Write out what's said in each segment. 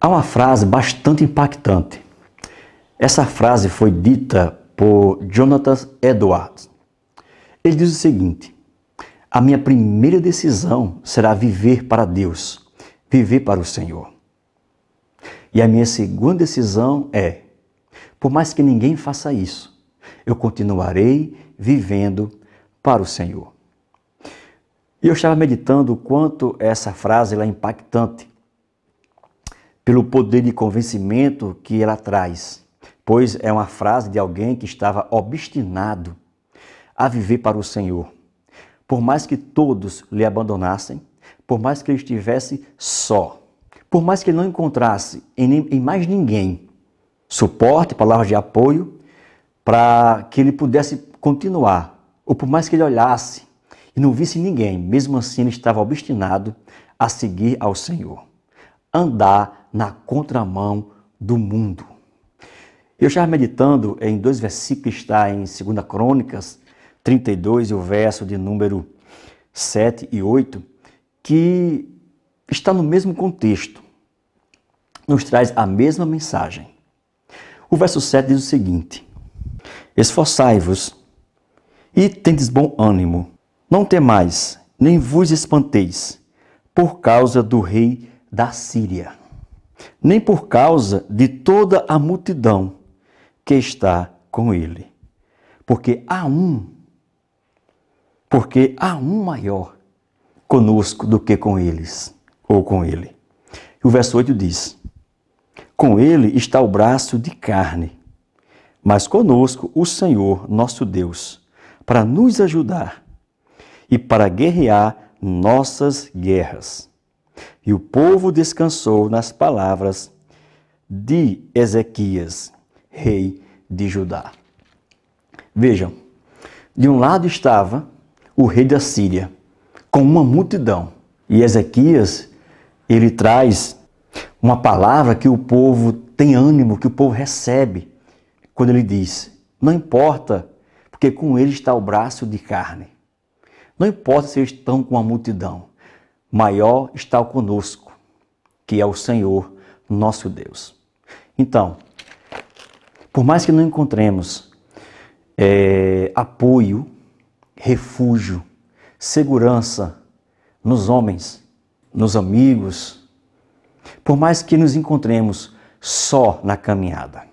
Há uma frase bastante impactante. Essa frase foi dita por Jonathan Edwards. Ele diz o seguinte: A minha primeira decisão será viver para Deus, viver para o Senhor. E a minha segunda decisão é: por mais que ninguém faça isso, eu continuarei vivendo para o Senhor. E eu estava meditando o quanto essa frase é impactante pelo poder de convencimento que ela traz, pois é uma frase de alguém que estava obstinado a viver para o Senhor. Por mais que todos lhe abandonassem, por mais que ele estivesse só, por mais que ele não encontrasse em, mais ninguém suporte, palavras de apoio, para que ele pudesse continuar, ou por mais que ele olhasse e não visse ninguém, mesmo assim ele estava obstinado a seguir ao Senhor andar na contramão do mundo. Eu estava meditando em dois versículos que está em 2 Crônicas 32 e o verso de número 7 e 8, que está no mesmo contexto, nos traz a mesma mensagem. O verso 7 diz o seguinte: Esforçai-vos e tendes bom ânimo, não temais, nem vos espanteis, por causa do rei da Síria, nem por causa de toda a multidão que está com ele. Porque há um, porque há um maior conosco do que com eles, ou com ele. E o verso 8 diz: Com ele está o braço de carne, mas conosco o Senhor nosso Deus, para nos ajudar e para guerrear nossas guerras. E o povo descansou nas palavras de Ezequias, rei de Judá. Vejam, de um lado estava o rei da Síria, com uma multidão. E Ezequias, ele traz uma palavra que o povo tem ânimo, que o povo recebe, quando ele diz: Não importa, porque com ele está o braço de carne. Não importa se eles estão com a multidão, maior está conosco, que é o Senhor nosso Deus. Então, por mais que não encontremos é, apoio, refúgio, segurança nos homens, nos amigos, por mais que nos encontremos só na caminhada,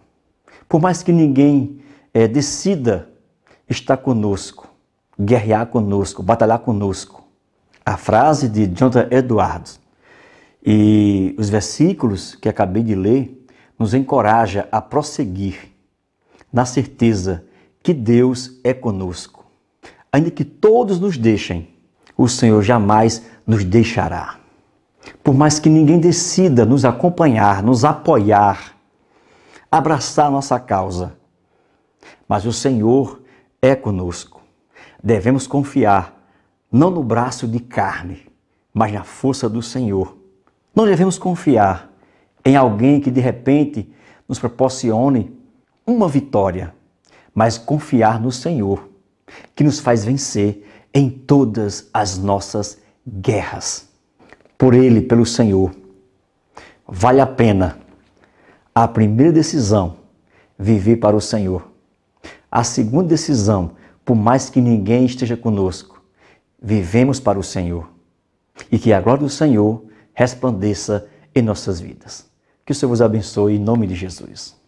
por mais que ninguém é, decida estar conosco, guerrear conosco, batalhar conosco, a frase de Jonathan Edwards e os versículos que acabei de ler nos encoraja a prosseguir na certeza que Deus é conosco. Ainda que todos nos deixem, o Senhor jamais nos deixará. Por mais que ninguém decida nos acompanhar, nos apoiar, abraçar nossa causa, mas o Senhor é conosco. Devemos confiar não no braço de carne, mas na força do Senhor. Não devemos confiar em alguém que de repente nos proporcione uma vitória, mas confiar no Senhor, que nos faz vencer em todas as nossas guerras. Por Ele, pelo Senhor, vale a pena a primeira decisão viver para o Senhor. A segunda decisão, por mais que ninguém esteja conosco, vivemos para o Senhor e que a glória do Senhor resplandeça em nossas vidas. Que o Senhor vos abençoe em nome de Jesus.